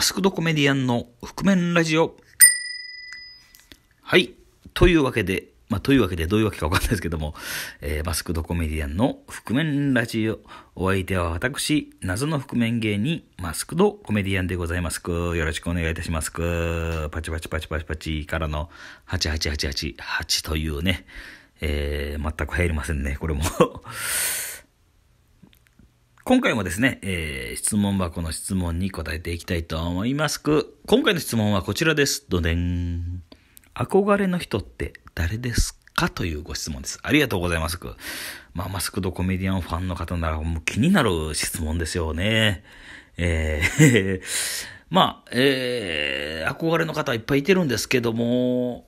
マスクドコメディアンの覆面ラジオ。はい。というわけで、まあ、というわけでどういうわけかわかんないですけども、えー、マスクドコメディアンの覆面ラジオ。お相手は私、謎の覆面芸人、マスクドコメディアンでございます。よろしくお願いいたします。パチパチパチパチパチからの88888というね、えー、全く入りませんね、これも今回もですね、えー、質問箱の質問に答えていきたいと思います。今回の質問はこちらです。どでん。憧れの人って誰ですかというご質問です。ありがとうございます。まあ、マスクドコメディアンファンの方ならもう気になる質問ですよね。えー まあ、えー、憧れの方はいっぱいいてるんですけども、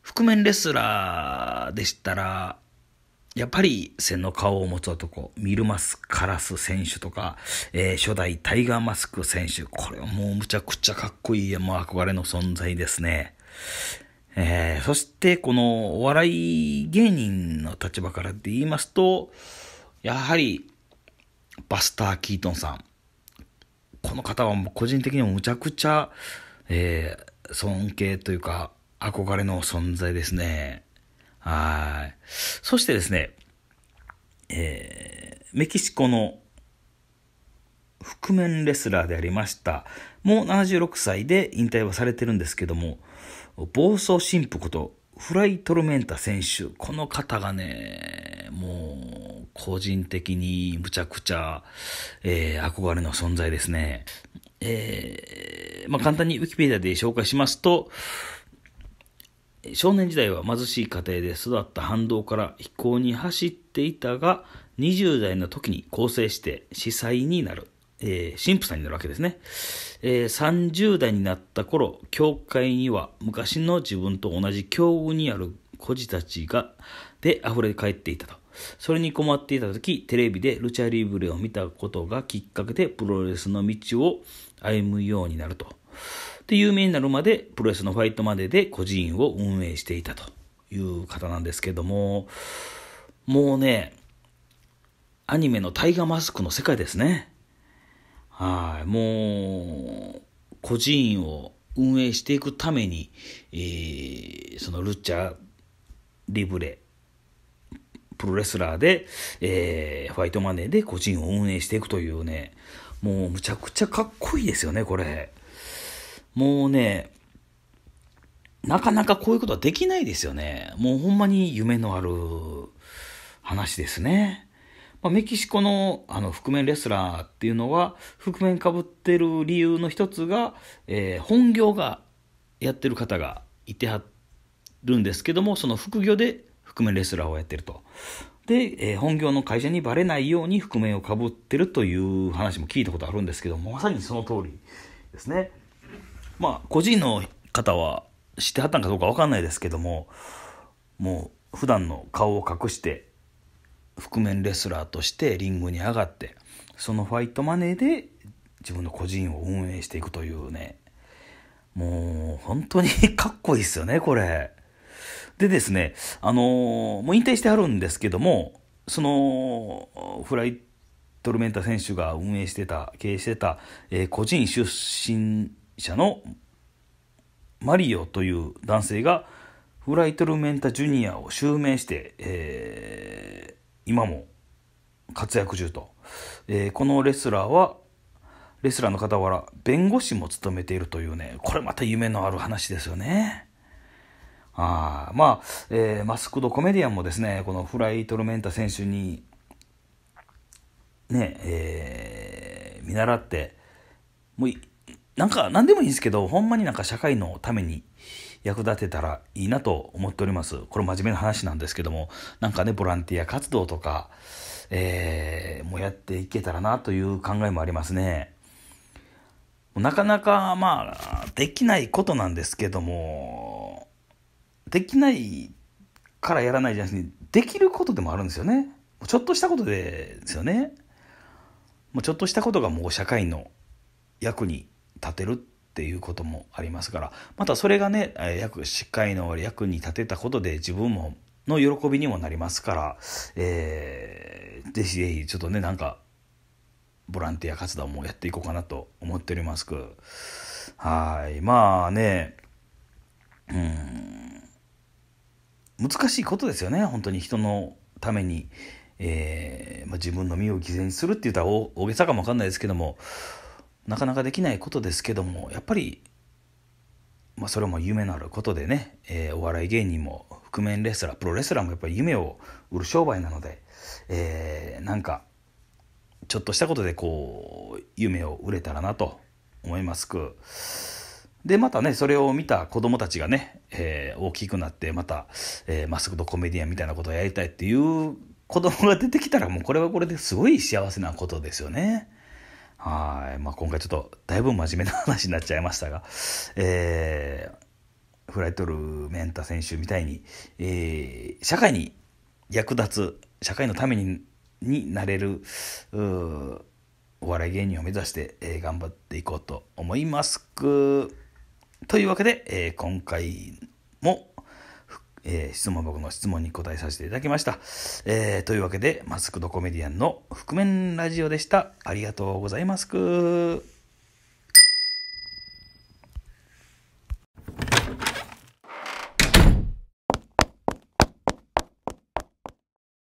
覆面レスラーでしたら、やっぱり戦の顔を持つ男、ミルマス・カラス選手とか、えー、初代タイガー・マスク選手、これはもうむちゃくちゃかっこいい、もう憧れの存在ですね。えー、そしてこのお笑い芸人の立場からで言いますと、やはりバスター・キートンさん。この方はもう個人的にもむちゃくちゃ、えー、尊敬というか憧れの存在ですね。はい。そしてですね、えー、メキシコの覆面レスラーでありました。もう76歳で引退はされてるんですけども、暴走神父ことフライトルメンタ選手、この方がね、もう個人的にむちゃくちゃ、えー、憧れの存在ですね。えー、まあ、簡単にウィキペディアで紹介しますと、少年時代は貧しい家庭で育った反動から非行に走っていたが、20代の時に更生して司祭になる。えー、神父さんになるわけですね、えー、30代になった頃、教会には昔の自分と同じ境遇にある孤児たちが、で溢れ返っていたと。それに困っていた時、テレビでルチャリブレを見たことがきっかけでプロレスの道を歩むようになると。で、有名になるまで、プロレスのファイトまでで孤児院を運営していたという方なんですけども、もうね、アニメのタイガーマスクの世界ですね。はい、もう、孤児院を運営していくために、えー、そのルッチャー、リブレ、プロレスラーで、えー、ファイトマネーで個人を運営していくというね、もうむちゃくちゃかっこいいですよね、これ。もうね、なかなかこういうことはできないですよね。もうほんまに夢のある話ですね。まあ、メキシコのあの覆面レスラーっていうのは、覆面かぶってる理由の一つが、えー、本業がやってる方がいてはるんですけども、その副業で覆面レスラーをやってると。で、えー、本業の会社にバレないように覆面をかぶってるという話も聞いたことあるんですけども、まさにその通りですね。まあ、個人の方は知ってはったんかどうかわかんないですけども、もう普段の顔を隠して、覆面レスラーとしてリングに上がって、そのファイトマネーで自分の個人を運営していくというね、もう本当に かっこいいですよね、これ。でですね、あのー、もう引退してはるんですけども、その、フライトルメンタ選手が運営してた、経営してた、えー、個人出身者のマリオという男性がフライトルメンタジュニアを襲名して、えー、今も活躍中と、えー、このレスラーはレスラーの傍ら弁護士も務めているというねこれまた夢のある話ですよね。あまあ、えー、マスクドコメディアンもですねこのフライトルメンタ選手にねえー、見習ってもうなんか何でもいいんですけど、ほんまになんか社会のために役立てたらいいなと思っております。これ真面目な話なんですけども、なんかね、ボランティア活動とか、えー、もやっていけたらなという考えもありますね。なかなか、まあ、できないことなんですけども、できないからやらないじゃなくて、できることでもあるんですよね。ちょっとしたことでですよね。ちょっとしたことがもう社会の役に立てるっていうこともありますからまたそれがね役しっかりの役に立てたことで自分もの喜びにもなりますから、えー、ぜひぜひちょっとねなんかボランティア活動もやっていこうかなと思っておりますくはいまあねうん難しいことですよね本当に人のために、えーまあ、自分の身を犠牲にするって言ったら大げさかも分かんないですけどもなかなかできないことですけどもやっぱり、まあ、それも夢のあることでね、えー、お笑い芸人も覆面レスラープロレスラーもやっぱり夢を売る商売なので、えー、なんかちょっとしたことでこう夢を売れたらなと思いますくでまたねそれを見た子供たちがね、えー、大きくなってまた、えー、マスクとコメディアンみたいなことをやりたいっていう子供が出てきたらもうこれはこれですごい幸せなことですよね。はい、まあ、今回ちょっとだいぶ真面目な話になっちゃいましたが、えー、フライトルメンタ選手みたいに、えー、社会に役立つ社会のためにになれるお笑い芸人を目指して、えー、頑張っていこうと思いますというわけで、えー、今回もえー、質問箱の質問に答えさせていただきました。えー、というわけで、マスクドコメディアンの覆面ラジオでした。ありがとうございますく。